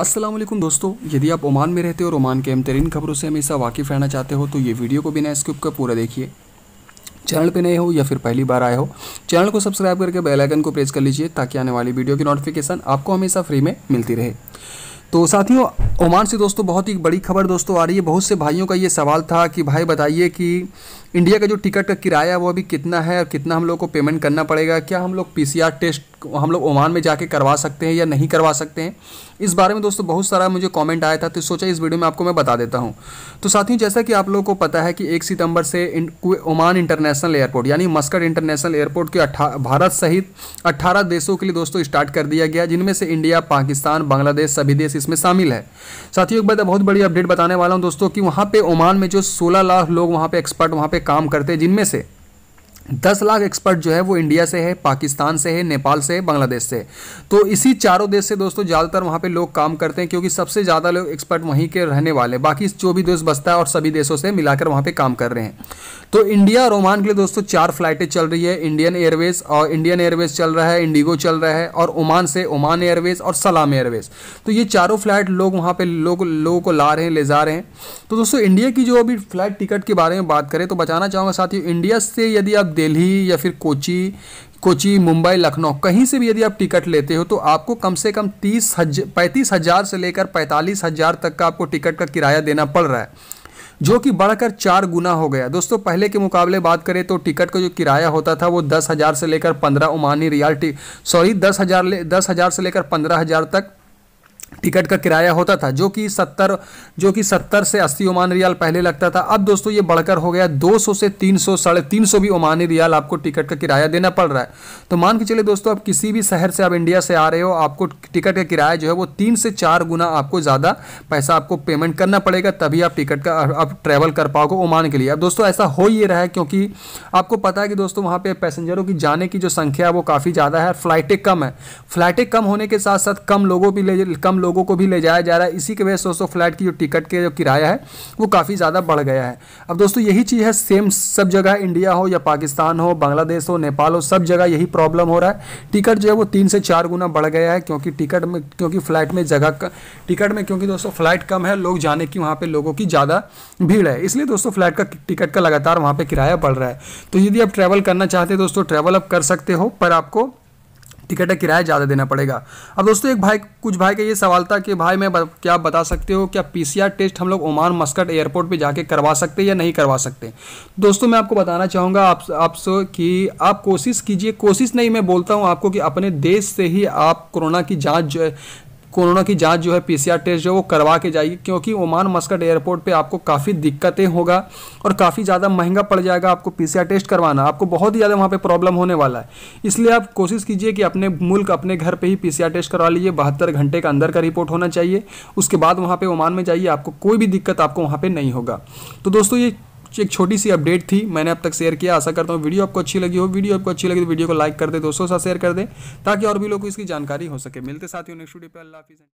असलम दोस्तों यदि आप ओमान में रहते हो और ओमान के अहम तरीन खबरों से हमेशा वाकिफ़ रहना चाहते हो तो ये वीडियो को बिना स्किप का पूरा देखिए चैनल पे नए हो या फिर पहली बार आए हो चैनल को सब्सक्राइब करके बेल आइकन को प्रेस कर लीजिए ताकि आने वाली वीडियो की नोटिफिकेशन आपको हमेशा फ्री में मिलती रहे तो साथियों ओमान से दोस्तों बहुत ही बड़ी खबर दोस्तों आ रही है बहुत से भाइयों का ये सवाल था कि भाई बताइए कि इंडिया का जो टिकट का किराया है वो अभी कितना है और कितना हम लोग को पेमेंट करना पड़ेगा क्या हम लोग पी टेस्ट हम लोग ओमान में जाके करवा सकते हैं या नहीं करवा सकते हैं इस बारे में दोस्तों बहुत सारा मुझे कमेंट आया था तो सोचा इस वीडियो में आपको मैं बता देता हूँ तो साथ ही जैसा कि आप लोगों को पता है कि एक सितंबर से ओमान इंटरनेशनल एयरपोर्ट यानी मस्कट इंटरनेशनल एयरपोर्ट के भारत सहित अट्ठारह देशों के लिए दोस्तों स्टार्ट कर दिया गया जिनमें से इंडिया पाकिस्तान बांग्लादेश सभी देश इसमें शामिल है साथियों एक बात बहुत बड़ी अपडेट बताने वाला हूँ दोस्तों कि वहाँ पे ओमान में जो सोलह लाख लोग वहाँ पे एक्सपर्ट वहाँ पे काम करते हैं जिनमें से दस लाख एक्सपर्ट जो है वो इंडिया से है पाकिस्तान से है नेपाल से है बांग्लादेश से तो इसी चारों देश से दोस्तों ज़्यादातर वहाँ पे लोग काम करते हैं क्योंकि सबसे ज़्यादा लोग एक्सपर्ट वहीं के रहने वाले हैं बाकी जो भी देश बसता है और सभी देशों से मिलाकर वहाँ पे काम कर रहे हैं तो इंडिया और ओमान के लिए दोस्तों चार फ्लाइटें चल रही है इंडियन एयरवेज और इंडियन एयरवेज चल रहा है इंडिगो चल रहा है और ओमान से ओमान एयरवेज और सलाम एयरवेज तो ये चारों फ्लाइट लोग वहाँ पर लोग लोगों को ला रहे हैं ले जा रहे हैं तो दोस्तों इंडिया की जो अभी फ्लाइट टिकट के बारे में बात करें तो बताना चाहूँगा साथियों इंडिया से यदि आप दिल्ली या फिर कोची कोची मुंबई लखनऊ कहीं से भी यदि आप टिकट लेते हो तो आपको कम से कम तीस हजार पैंतीस हज़ार से लेकर पैंतालीस हज़ार तक का आपको टिकट का किराया देना पड़ रहा है जो कि बढ़कर चार गुना हो गया दोस्तों पहले के मुकाबले बात करें तो टिकट का जो किराया होता था वो दस हज़ार से लेकर पंद्रह ओमानी रियाल्टी सॉरी दस हज़ार ले दस हज़ार से लेकर पंद्रह हज़ार तक टिकट का किराया होता था जो कि सत्तर जो कि सत्तर से अस्सी ओमान रियाल पहले लगता था अब दोस्तों ये बढ़कर हो गया दो सौ से तीन सौ साढ़े तीन सौ भी ओमानी रियाल आपको टिकट का किराया देना पड़ रहा है तो मान के चलिए दोस्तों आप किसी भी शहर से आप इंडिया से आ रहे हो आपको टिकट का किराया जो है वो तीन से चार गुना आपको ज़्यादा पैसा आपको पेमेंट करना पड़ेगा तभी आप टिकट का आप ट्रैवल कर पाओगे ओमान के लिए अब दोस्तों ऐसा हो ही रहा है क्योंकि आपको पता है कि दोस्तों वहाँ पर पैसेंजरों की जाने की जो संख्या है वो काफ़ी ज़्यादा है फ्लाइटें कम है फ्लाइटें कम होने के साथ साथ कम लोगों भी कम लोगों को भी ले जाया जा रहा है इसी के वजह से दोस्तों फ्लाइट की जो टिकट के जो किराया है वो काफ़ी ज़्यादा बढ़ गया है अब दोस्तों यही चीज़ है सेम सब जगह इंडिया हो या पाकिस्तान हो बांग्लादेश हो नेपाल हो सब जगह यही प्रॉब्लम हो रहा है टिकट जो है वो तीन से चार गुना बढ़ गया है क्योंकि टिकट में क्योंकि फ़्लाइट में जगह टिकट में क्योंकि दोस्तों फ़्लाइट कम है लोग जाने की वहाँ पर लोगों की ज़्यादा भीड़ है इसलिए दोस्तों फ़्लाइट का टिकट का लगातार वहाँ पर किराया बढ़ रहा है तो यदि आप ट्रैवल करना चाहते हैं दोस्तों ट्रैवल आप कर सकते हो पर आपको टिकट का किराया ज़्यादा देना पड़ेगा अब दोस्तों एक भाई कुछ भाई का ये सवाल था कि भाई मैं क्या बता सकते हो क्या पीसीआर टेस्ट हम लोग ओमान मस्कट एयरपोर्ट पे जाके करवा सकते हैं या नहीं करवा सकते दोस्तों मैं आपको बताना चाहूँगा आप आपसे कि आप कोशिश कीजिए कोशिश नहीं मैं बोलता हूँ आपको कि अपने देश से ही आप कोरोना की जाँच कोरोना की जांच जो है पीसीआर टेस्ट जो है वो करवा के जाइए क्योंकि ओमान मस्कट एयरपोर्ट पे आपको काफ़ी दिक्कतें होगा और काफ़ी ज़्यादा महंगा पड़ जाएगा आपको पीसीआर टेस्ट करवाना आपको बहुत ही ज़्यादा वहाँ पे प्रॉब्लम होने वाला है इसलिए आप कोशिश कीजिए कि अपने मुल्क अपने घर पर ही पी टेस्ट करवा लीजिए बहत्तर घंटे का अंदर का रिपोर्ट होना चाहिए उसके बाद वहाँ पर ओमान में जाइए आपको कोई भी दिक्कत आपको वहाँ पर नहीं होगा तो दोस्तों ये तो एक छोटी सी अपडेट थी मैंने अब तक शेयर किया आशा करता हूँ वीडियो आपको अच्छी लगी हो वीडियो आपको अच्छी लगी तो वीडियो को लाइक कर दे दोस्तों साथ शेयर कर दे ताकि और भी लोग को इसकी जानकारी हो सके मिलते साथियों नेक्स्ट वीडियो पर अल्लाह हाफिज़